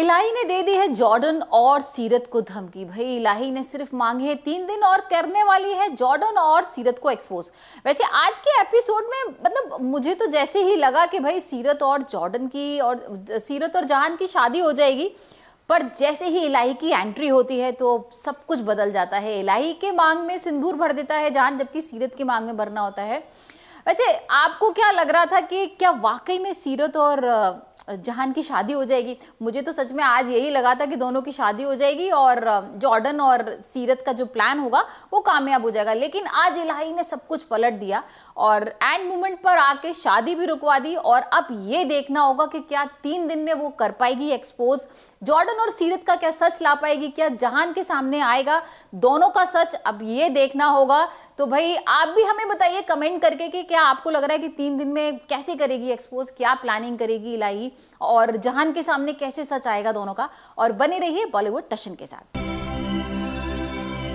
इलाही ने दे दी है जॉर्डन और सीरत को धमकी भाई इलाही ने सिर्फ मांगे तीन दिन और करने वाली है जॉर्डन और सीरत को एक्सपोज वैसे आज के एपिसोड में मतलब मुझे तो जैसे ही लगा कि भाई सीरत और जॉर्डन की और सीरत और जहान की शादी हो जाएगी पर जैसे ही इलाही की एंट्री होती है तो सब कुछ बदल जाता है इलाही के मांग में सिंदूर भर देता है जहान जबकि सीरत की मांग में भरना होता है वैसे आपको क्या लग रहा था कि क्या वाकई में सीरत और जहान की शादी हो जाएगी मुझे तो सच में आज यही लगा था कि दोनों की शादी हो जाएगी और जॉर्डन और सीरत का जो प्लान होगा वो कामयाब हो जाएगा लेकिन आज इलाही ने सब कुछ पलट दिया और एंड मोमेंट पर आके शादी भी रुकवा दी और अब ये देखना होगा कि क्या तीन दिन में वो कर पाएगी एक्सपोज जॉर्डन और सीरत का क्या सच ला पाएगी क्या जहान के सामने आएगा दोनों का सच अब ये देखना होगा तो भाई आप भी हमें बताइए कमेंट करके कि क्या आपको लग रहा है कि तीन दिन में कैसे करेगी एक्सपोज क्या प्लानिंग करेगी इलाही और जहान के सामने कैसे सच आएगा दोनों का और बने रहिए बॉलीवुड टशन के साथ